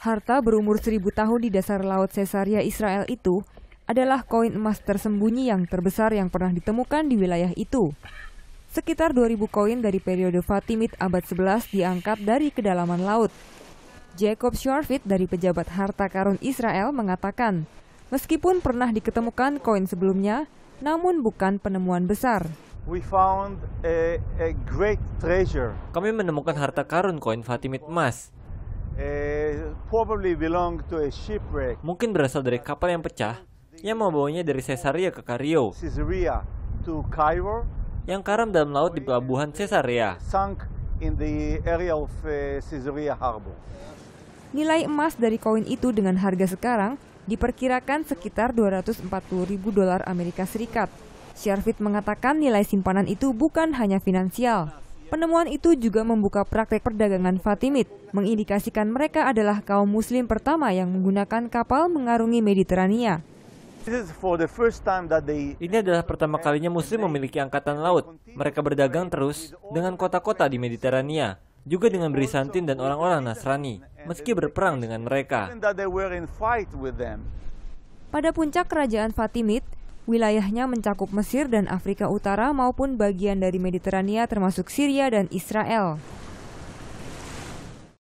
Harta berumur seribu tahun di dasar laut Caesarea Israel itu adalah koin emas tersembunyi yang terbesar yang pernah ditemukan di wilayah itu. Sekitar 2000 koin dari periode Fatimid abad 11 diangkat dari kedalaman laut. Jacob Shorfit dari pejabat harta karun Israel mengatakan, meskipun pernah diketemukan koin sebelumnya, namun bukan penemuan besar. We found a, a great treasure. Kami menemukan harta karun koin Fatimid emas. Eh, Mungkin berasal dari kapal yang pecah yang membawanya dari Caesarea ke Cario. Yang karam dalam laut di pelabuhan Caesarea. Eh, nilai emas dari koin itu dengan harga sekarang diperkirakan sekitar 240 ribu dolar Amerika Serikat. Syarfit mengatakan nilai simpanan itu bukan hanya finansial, Penemuan itu juga membuka praktek perdagangan Fatimid, mengindikasikan mereka adalah kaum muslim pertama yang menggunakan kapal mengarungi Mediterania. Ini adalah pertama kalinya Muslim memiliki angkatan laut. Mereka berdagang terus dengan kota-kota di Mediterania, juga dengan Brisantin dan orang-orang Nasrani, meski berperang dengan mereka. Pada puncak kerajaan Fatimid, wilayahnya mencakup Mesir dan Afrika Utara maupun bagian dari Mediterania termasuk Syria dan Israel.